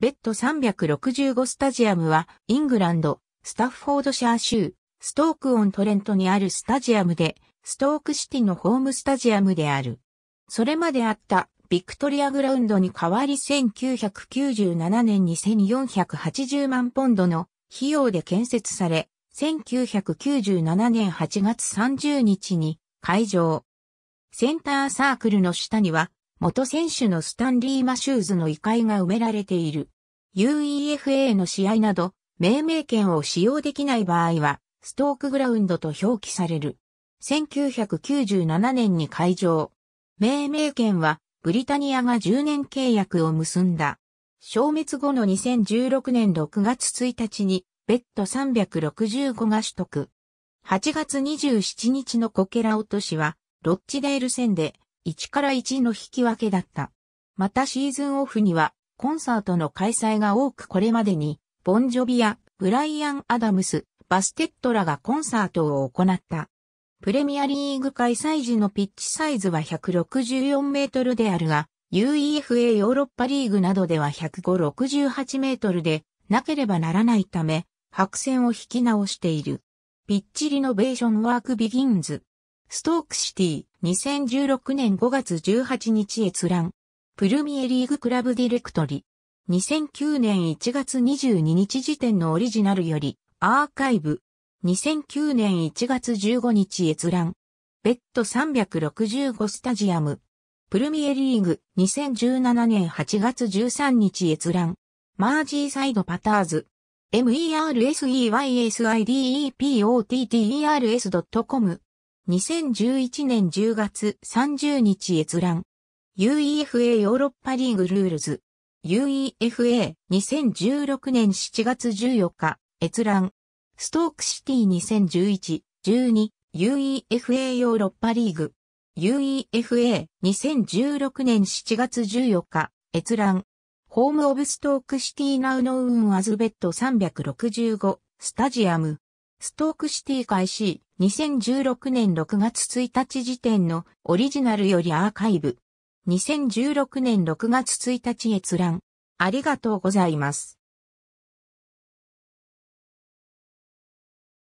ベッド365スタジアムは、イングランド、スタッフォードシャー州、ストークオントレントにあるスタジアムで、ストークシティのホームスタジアムである。それまであったビクトリアグラウンドに代わり1997年に1480万ポンドの費用で建設され、1997年8月30日に会場。センターサークルの下には元選手のスタンリー・マシューズの異界が埋められている。UEFA の試合など、命名権を使用できない場合は、ストークグラウンドと表記される。1997年に会場。命名権は、ブリタニアが10年契約を結んだ。消滅後の2016年6月1日に、ベッド365が取得。8月27日のコケラ落としは、ロッチデール戦で、1から1の引き分けだった。またシーズンオフにはコンサートの開催が多くこれまでに、ボンジョビア、ブライアン・アダムス、バステットらがコンサートを行った。プレミアリーグ開催時のピッチサイズは164メートルであるが、UEFA ヨーロッパリーグなどでは105、68メートルでなければならないため、白線を引き直している。ピッチリノベーションワークビギンズ。ストークシティ、2016年5月18日閲覧。プルミエリーグクラブディレクトリ。2009年1月22日時点のオリジナルより、アーカイブ。2009年1月15日閲覧。ベッ途365スタジアム。プルミエリーグ2017年8月13日閲覧。マージーサイドパターズ。merseysidepotters.com 2011年10月30日閲覧。UEFA ヨーロッパリーグルールズ。UEFA 2016年7月14日閲覧。ストークシティ2011、12、UEFA ヨーロッパリーグ。UEFA 2016年7月14日閲覧。ホームオブストークシティナウノウンアズベット365スタジアム。ストークシティ開始2016年6月1日時点のオリジナルよりアーカイブ。2016年6月1日閲覧。ありがとうございます。